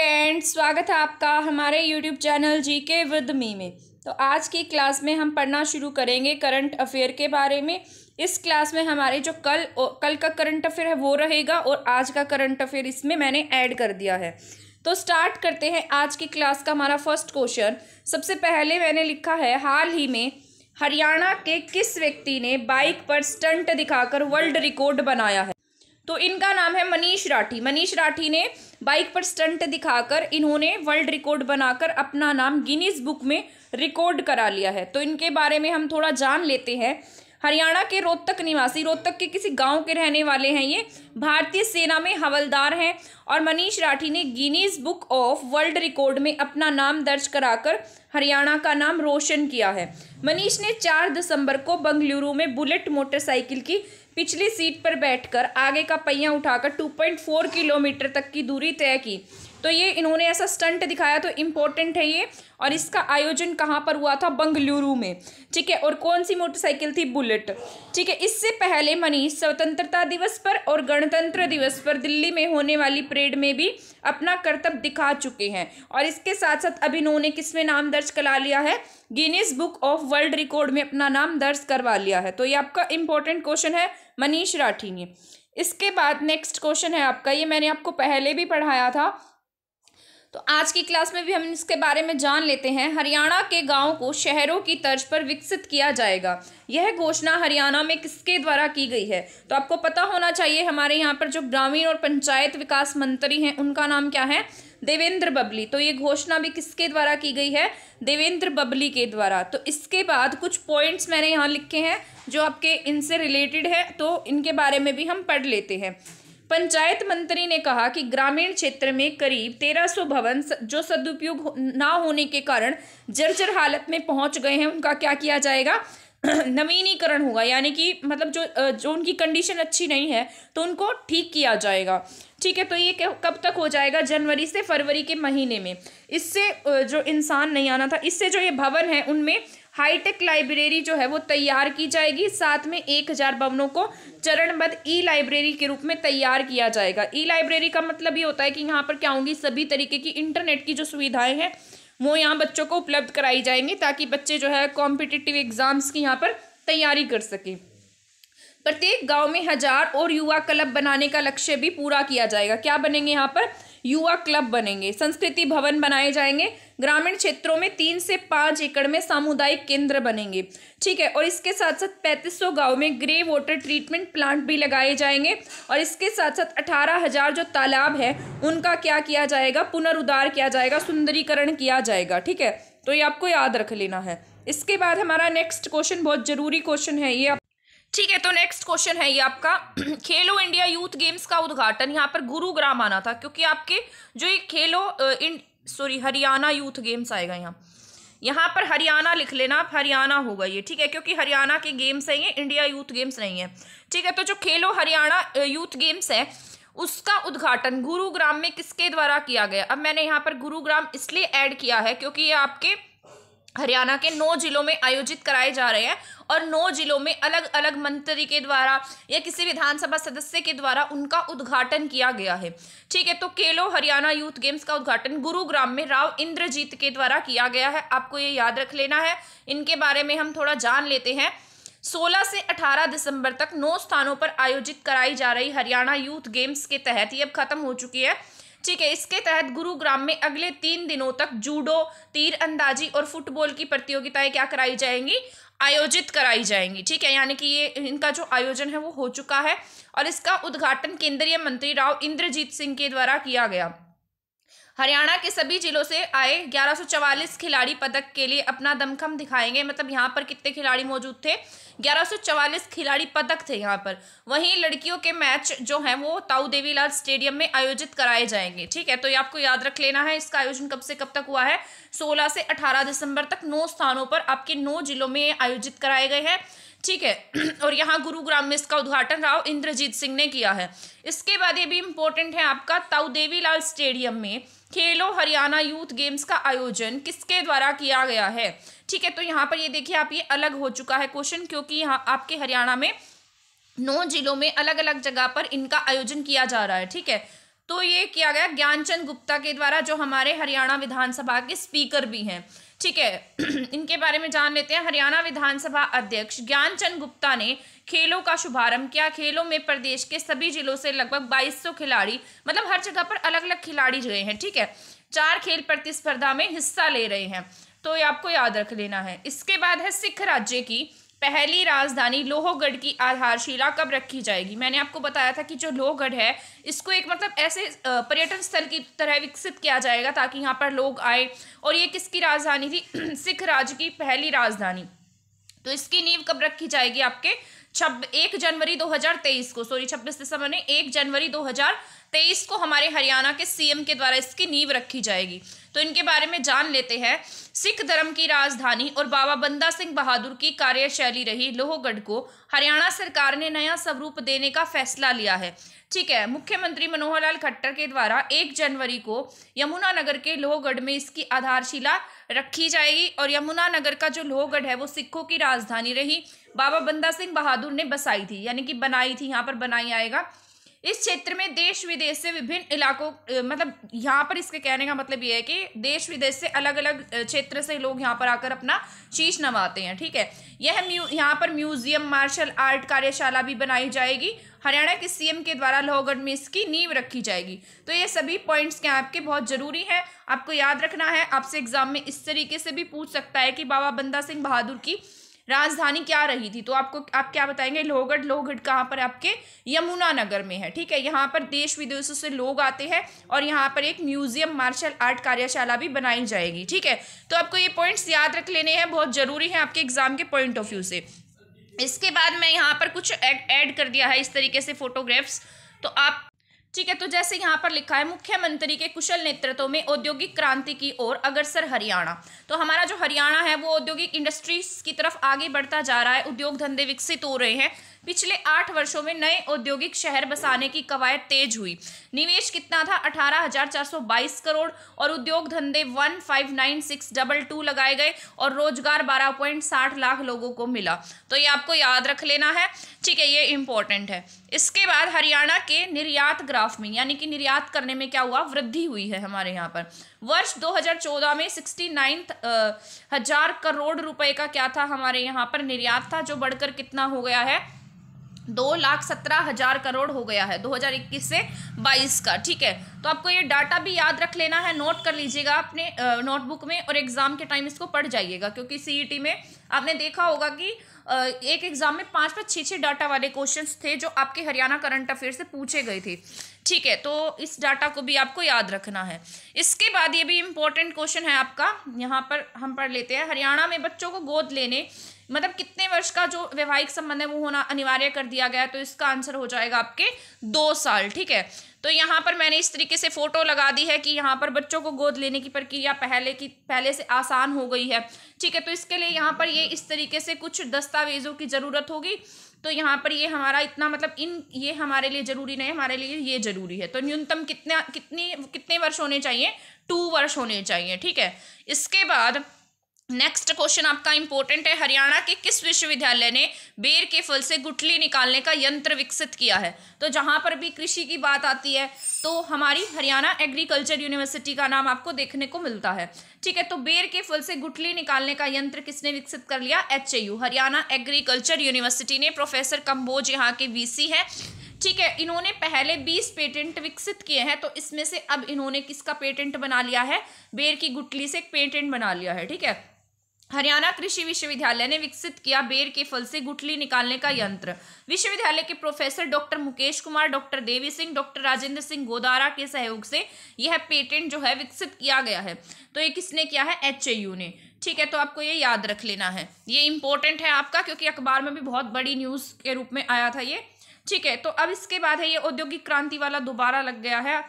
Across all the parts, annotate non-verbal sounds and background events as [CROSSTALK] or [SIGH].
friends स्वागत है आपका हमारे यूट्यूब चैनल जी के विद मी में तो आज की क्लास में हम पढ़ना शुरू करेंगे करंट अफेयर के बारे में इस क्लास में हमारे जो कल कल का करंट अफेयर है वो रहेगा और आज का करंट अफेयर इसमें मैंने ऐड कर दिया है तो स्टार्ट करते हैं आज की क्लास का हमारा फर्स्ट क्वेश्चन सबसे पहले मैंने लिखा है हाल ही में हरियाणा के किस व्यक्ति ने बाइक पर स्टंट दिखाकर वर्ल्ड रिकॉर्ड बनाया है तो इनका नाम है मनीष राठी मनीष राठी ने बाइक पर स्टंट दिखाकर इन्होंने वर्ल्ड रिकॉर्ड बनाकर अपना नाम गिनीज बुक में रिकॉर्ड करा लिया है तो इनके बारे में हम थोड़ा जान लेते हैं हरियाणा के रोहतक निवासी रोहतक के किसी गांव के रहने वाले हैं ये भारतीय सेना में हवलदार हैं और मनीष राठी ने Guinness book of world record में अपना नाम दर्ज कराकर हरियाणा का नाम रोशन किया है मनीष ने चार दिसंबर को बंगलुरु में बुलेट मोटरसाइकिल की पिछली सीट पर बैठकर आगे का पहिया उठाकर 2.4 किलोमीटर तक की दूरी तय की तो ये इन्होंने ऐसा स्टंट दिखाया तो इम्पोर्टेंट है ये और इसका आयोजन कहाँ पर हुआ था बंगलुरु में ठीक है और कौन सी मोटरसाइकिल थी बुलेट ठीक है इससे पहले मनीष स्वतंत्रता दिवस पर और गणतंत्र दिवस पर दिल्ली में होने वाली परेड में भी अपना कर्तव्य दिखा चुके हैं और इसके साथ साथ अब इन्होंने किस में नाम दर्ज करा लिया है Guinness book of world record में अपना नाम दर्ज करवा लिया है तो ये आपका इम्पोर्टेंट क्वेश्चन है मनीष राठी ने इसके बाद नेक्स्ट क्वेश्चन है आपका ये मैंने आपको पहले भी पढ़ाया था तो आज की क्लास में भी हम इसके बारे में जान लेते हैं हरियाणा के गाँव को शहरों की तर्ज पर विकसित किया जाएगा यह घोषणा हरियाणा में किसके द्वारा की गई है तो आपको पता होना चाहिए हमारे यहाँ पर जो ग्रामीण और पंचायत विकास मंत्री हैं उनका नाम क्या है देवेंद्र बबली तो ये घोषणा भी किसके द्वारा की गई है देवेंद्र बबली के द्वारा तो इसके बाद कुछ पॉइंट्स मैंने यहाँ लिखे हैं जो आपके इनसे रिलेटेड है तो इनके बारे में भी हम पढ़ लेते हैं पंचायत मंत्री ने कहा कि ग्रामीण क्षेत्र में करीब 1300 भवन जो सदुपयोग ना होने के कारण जर्जर हालत में पहुंच गए हैं उनका क्या किया जाएगा [CLEARS THROAT] नवीनीकरण होगा यानी कि मतलब जो जो उनकी कंडीशन अच्छी नहीं है तो उनको ठीक किया जाएगा ठीक है तो ये कब तक हो जाएगा जनवरी से फरवरी के महीने में इससे जो इंसान नहीं आना था इससे जो ये भवन है उनमें हाईटेक लाइब्रेरी जो है वो तैयार की जाएगी साथ में एक हज़ार भवनों को चरणबद्ध ई लाइब्रेरी के रूप में तैयार किया जाएगा ई लाइब्रेरी का मतलब ये होता है कि यहाँ पर क्या होंगी सभी तरीके की इंटरनेट की जो सुविधाएं हैं वो यहाँ बच्चों को उपलब्ध कराई जाएंगी ताकि बच्चे जो है कॉम्पिटिटिव एग्ज़ाम्स की यहाँ पर तैयारी कर सकें प्रत्येक गांव में हजार और युवा क्लब बनाने का लक्ष्य भी पूरा किया जाएगा क्या बनेंगे यहाँ पर युवा क्लब बनेंगे संस्कृति भवन बनाए जाएंगे ग्रामीण क्षेत्रों में तीन से पाँच एकड़ में सामुदायिक केंद्र बनेंगे ठीक है और इसके साथ साथ पैंतीस सौ गाँव में ग्रे वाटर ट्रीटमेंट प्लांट भी लगाए जाएंगे और इसके साथ साथ अठारह हज़ार जो तालाब है उनका क्या किया जाएगा पुनरुद्धार किया जाएगा सुंदरीकरण किया जाएगा ठीक है तो ये आपको याद रख लेना है इसके बाद हमारा नेक्स्ट क्वेश्चन बहुत ज़रूरी क्वेश्चन है ये ठीक है तो नेक्स्ट क्वेश्चन है ये आपका [CLEARS THROAT] खेलो इंडिया यूथ गेम्स का उद्घाटन यहाँ पर गुरुग्राम आना था क्योंकि आपके जो ये खेलो इन सॉरी हरियाणा यूथ गेम्स आएगा यहाँ यहाँ पर हरियाणा लिख लेना आप हरियाणा होगा ये ठीक है क्योंकि हरियाणा के गेम्स हैं ये इंडिया यूथ गेम्स नहीं है ठीक है तो जो खेलो हरियाणा यूथ गेम्स है उसका उद्घाटन गुरुग्राम में किसके द्वारा किया गया अब मैंने यहाँ पर गुरुग्राम इसलिए ऐड किया है क्योंकि ये आपके हरियाणा के नौ जिलों में आयोजित कराए जा रहे हैं और नौ जिलों में अलग अलग मंत्री के द्वारा या किसी विधानसभा सदस्य के द्वारा उनका उद्घाटन किया गया है ठीक है तो केलो हरियाणा यूथ गेम्स का उद्घाटन गुरुग्राम में राव इंद्रजीत के द्वारा किया गया है आपको ये याद रख लेना है इनके बारे में हम थोड़ा जान लेते हैं 16 से 18 दिसंबर तक नौ स्थानों पर आयोजित कराई जा रही हरियाणा यूथ गेम्स के तहत ये अब खत्म हो चुकी है ठीक है इसके तहत गुरुग्राम में अगले तीन दिनों तक जूडो तीर अंदाजी और फुटबॉल की प्रतियोगिताएं क्या कराई जाएंगी आयोजित कराई जाएंगी ठीक है यानी कि ये इनका जो आयोजन है वो हो चुका है और इसका उद्घाटन केंद्रीय मंत्री राव इंद्रजीत सिंह के द्वारा किया गया हरियाणा के सभी जिलों से आए 1144 खिलाड़ी पदक के लिए अपना दमखम दिखाएंगे मतलब यहाँ पर कितने खिलाड़ी मौजूद थे 1144 खिलाड़ी पदक थे यहाँ पर वहीं लड़कियों के मैच जो हैं वो ताऊ देवीलाल स्टेडियम में आयोजित कराए जाएंगे ठीक है तो ये आपको याद रख लेना है इसका आयोजन कब से कब तक हुआ है सोलह से अठारह दिसंबर तक नौ स्थानों पर आपके नौ जिलों में आयोजित कराए गए हैं ठीक है [CLEARS THROAT] और यहाँ गुरुग्राम में इसका उद्घाटन राव इंद्रजीत सिंह ने किया है इसके बाद ये भी इम्पोर्टेंट है आपका ताऊ देवीलाल स्टेडियम में खेलो हरियाणा यूथ गेम्स का आयोजन किसके द्वारा किया गया है ठीक है तो यहाँ पर ये देखिए आप ये अलग हो चुका है क्वेश्चन क्योंकि यहाँ आपके हरियाणा में नौ जिलों में अलग अलग जगह पर इनका आयोजन किया जा रहा है ठीक है तो ये किया गया ज्ञानचंद गुप्ता के द्वारा जो हमारे हरियाणा विधानसभा के स्पीकर भी हैं ठीक है [CLEARS THROAT] इनके बारे में जान लेते हैं हरियाणा विधानसभा अध्यक्ष ज्ञानचंद गुप्ता ने खेलों का शुभारंभ किया खेलों में प्रदेश के सभी जिलों से लगभग 2200 खिलाड़ी मतलब हर जगह पर अलग अलग खिलाड़ी गए हैं ठीक है चार खेल प्रतिस्पर्धा में हिस्सा ले रहे हैं तो ये आपको याद रख लेना है इसके बाद है सिख राज्य की पहली राजधानी लोहगढ़ की आधारशिला कब रखी जाएगी मैंने आपको बताया था कि जो लोहगढ़ है इसको एक मतलब ऐसे पर्यटन स्थल की तरह विकसित किया जाएगा ताकि यहाँ पर लोग आए और ये किसकी राजधानी थी [CLEARS THROAT] सिख राज्य की पहली राजधानी तो इसकी नींव कब रखी जाएगी आपके छब एक जनवरी 2023 को सॉरी 26 दिसंबर ने एक जनवरी 2023 को हमारे हरियाणा के सीएम के द्वारा इसकी नींव रखी जाएगी तो इनके बारे में जान लेते हैं सिख धर्म की राजधानी और बाबा बंदा सिंह बहादुर की कार्यशैली रही लोहगढ़ को हरियाणा सरकार ने नया स्वरूप देने का फैसला लिया है ठीक है मुख्यमंत्री मनोहर लाल खट्टर के द्वारा एक जनवरी को यमुनानगर के लोहगढ़ में इसकी आधारशिला रखी जाएगी और यमुनानगर का जो लोहगढ़ है वो सिखों की राजधानी रही बाबा बंदा सिंह बहादुर ने बसाई थी यानी कि बनाई थी यहाँ पर बनाई आएगा इस क्षेत्र में देश विदेश से विभिन्न इलाकों मतलब यहाँ पर इसके कहने का मतलब ये है कि देश विदेश से अलग अलग क्षेत्र से लोग यहाँ पर आकर अपना शीश नवाते हैं ठीक है यह म्यू यहाँ पर म्यूजियम मार्शल आर्ट कार्यशाला भी बनाई जाएगी हरियाणा के सीएम के द्वारा लोहगढ़ में इसकी नींव रखी जाएगी तो ये सभी पॉइंट्स क्या आपके बहुत ज़रूरी हैं आपको याद रखना है आपसे एग्जाम में इस तरीके से भी पूछ सकता है कि बाबा बंदा सिंह बहादुर की राजधानी क्या रही थी तो आपको आप क्या बताएंगे लोहगढ़ लोहगढ़ कहाँ पर आपके यमुनानगर में है ठीक है यहाँ पर देश विदेशों से लोग आते हैं और यहाँ पर एक म्यूजियम मार्शल आर्ट कार्यशाला भी बनाई जाएगी ठीक है तो आपको ये पॉइंट्स याद रख लेने हैं बहुत ज़रूरी है आपके एग्जाम के पॉइंट ऑफ व्यू से इसके बाद मैं यहाँ पर कुछ ऐड कर दिया है इस तरीके से फोटोग्राफ्स तो आप ठीक है तो जैसे यहाँ पर लिखा है मुख्यमंत्री के कुशल नेतृत्व में औद्योगिक क्रांति की ओर अग्रसर हरियाणा तो हमारा जो हरियाणा है वो औद्योगिक इंडस्ट्रीज की तरफ आगे बढ़ता जा रहा है उद्योग धंधे विकसित हो रहे हैं पिछले आठ वर्षों में नए औद्योगिक शहर बसाने की कवायद तेज हुई निवेश कितना था अठारह करोड़ और उद्योग धंधे one five nine six double two लगाए गए और रोजगार बारह पॉइंट साठ लाख लोगों को मिला तो ये आपको याद रख लेना है ठीक है ये इंपॉर्टेंट है इसके बाद हरियाणा के निर्यात ग्राफ में यानी कि निर्यात करने में क्या हुआ वृद्धि हुई है हमारे यहाँ पर वर्ष 2014 में सिक्सटी नाइन हजार करोड़ रुपए का क्या था हमारे यहाँ पर निर्यात था जो बढ़कर कितना हो गया है दो लाख सत्रह हज़ार करोड़ हो गया है 2021 से 22 का ठीक है तो आपको ये डाटा भी याद रख लेना है नोट कर लीजिएगा अपने नोटबुक में और एग्ज़ाम के टाइम इसको पढ़ जाइएगा क्योंकि सीई e में आपने देखा होगा कि एक एग्ज़ाम में पांच पाँच छः छः डाटा वाले क्वेश्चंस थे जो आपके हरियाणा करंट अफेयर से पूछे गए थे ठीक है तो इस डाटा को भी आपको याद रखना है इसके बाद ये भी इम्पोर्टेंट क्वेश्चन है आपका यहाँ पर हम पढ़ लेते हैं हरियाणा में बच्चों को गोद लेने मतलब कितने वर्ष का जो वैवाहिक संबंध है वो होना अनिवार्य कर दिया गया है तो इसका आंसर हो जाएगा आपके दो साल ठीक है तो यहाँ पर मैंने इस तरीके से फ़ोटो लगा दी है कि यहाँ पर बच्चों को गोद लेने की प्रक्रिया पहले की पहले से आसान हो गई है ठीक है तो इसके लिए यहाँ पर ये इस तरीके से कुछ दस्तावेज़ों की ज़रूरत होगी तो यहाँ पर ये हमारा इतना मतलब इन ये हमारे लिए ज़रूरी नहीं हमारे लिए ये ज़रूरी है तो न्यूनतम कितना कितनी कितने वर्ष होने चाहिए टू वर्ष होने चाहिए ठीक है इसके बाद नेक्स्ट क्वेश्चन आपका इंपॉर्टेंट है हरियाणा के किस विश्वविद्यालय ने बेर के फल से गुठली निकालने का यंत्र विकसित किया है तो जहां पर भी कृषि की बात आती है तो हमारी हरियाणा एग्रीकल्चर यूनिवर्सिटी का नाम आपको देखने को मिलता है ठीक है तो बेर के फल से गुठली निकालने का यंत्र किसने विकसित कर लिया एच हरियाणा एग्रीकल्चर यूनिवर्सिटी ने प्रोफेसर कम्बोज यहाँ के वी है ठीक है इन्होंने पहले 20 पेटेंट विकसित किए हैं तो इसमें से अब इन्होंने किसका पेटेंट बना लिया है बेर की गुटली से एक पेटेंट बना लिया है ठीक है हरियाणा कृषि विश्वविद्यालय ने विकसित किया बेर के फल से गुठली निकालने का यंत्र विश्वविद्यालय के professor doctor Mukesh Kumar doctor Devi Singh doctor Rajendra Singh Godara के सहयोग से यह पेटेंट जो है विकसित किया गया है तो ये किसने किया है एच ने ठीक है तो आपको ये याद रख लेना है ये इंपॉर्टेंट है आपका क्योंकि अखबार में भी बहुत बड़ी न्यूज़ के रूप में आया था ये ठीक है तो अब इसके बाद है ये औद्योगिक क्रांति वाला दोबारा लग गया है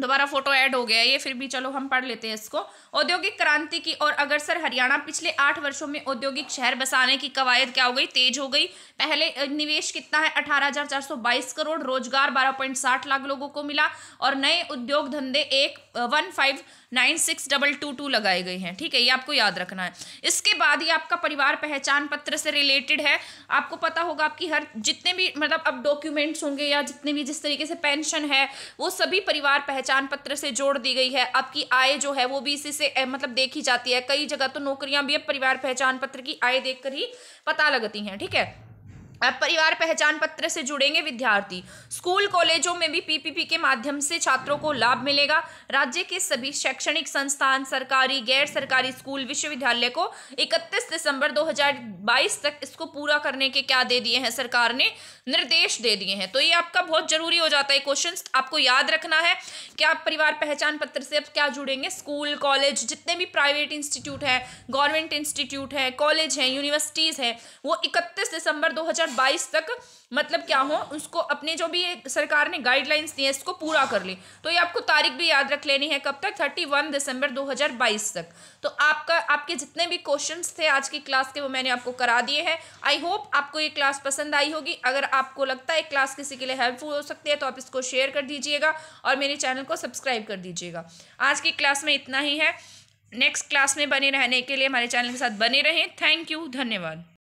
दोबारा फोटो ऐड हो गया ये फिर भी चलो हम पढ़ लेते हैं इसको औद्योगिक क्रांति की और अग्रसर हरियाणा पिछले आठ वर्षों में औद्योगिक शहर बसाने की कवायद क्या हो गई तेज हो गई पहले निवेश कितना है बाईस करोड़ रोजगार 12.60 लाख लोगों को मिला और नए उद्योग धंधे एक one five nine six double two two लगाए गए हैं ठीक है ये आपको याद रखना है इसके बाद ये आपका परिवार पहचान पत्र से रिलेटेड है आपको पता होगा आपकी हर जितने भी मतलब अब डॉक्यूमेंट्स होंगे या जितने भी जिस तरीके से पेंशन है वो सभी परिवार पहचान पहचान पत्र से जोड़ दी गई है आपकी आय जो है वो भी इसी से मतलब देखी जाती है कई जगह तो नौकरियां भी अब परिवार पहचान पत्र की आय देखकर ही पता लगती हैं ठीक है अब परिवार पहचान पत्र से जुड़ेंगे विद्यार्थी स्कूल कॉलेजों में भी पीपीपी के माध्यम से छात्रों को लाभ मिलेगा राज्य के सभी शैक्षणिक संस्थान सरकारी गैर सरकारी स्कूल विश्वविद्यालय को 31 दिसंबर 2022 तक इसको पूरा करने के क्या दे दिए हैं सरकार ने निर्देश दे दिए हैं तो ये आपका बहुत जरूरी हो जाता है क्वेश्चन आपको याद रखना है कि आप परिवार पहचान पत्र से अब क्या जुड़ेंगे स्कूल कॉलेज जितने भी प्राइवेट इंस्टीट्यूट हैं गवर्नमेंट इंस्टीट्यूट है कॉलेज हैं यूनिवर्सिटीज़ हैं वो इकतीस दिसंबर दो 2022 तक मतलब क्या हो उसको अपने जो भी सरकार ने गाइडलाइंस दी है इसको पूरा कर ले तो ये आपको तारीख भी याद रख लेनी है कब तक 31 दिसंबर 2022 तक तो आपका आपके जितने भी क्वेश्चंस थे आज की क्लास के वो मैंने आपको करा दिए हैं आई होप आपको ये क्लास पसंद आई होगी अगर आपको लगता है क्लास किसी के लिए हेल्पफुल हो सकती है तो आप इसको शेयर कर दीजिएगा और मेरे चैनल को सब्सक्राइब कर दीजिएगा आज की क्लास में इतना ही है नेक्स्ट क्लास में बने रहने के लिए हमारे चैनल के साथ बने रहें थैंक यू धन्यवाद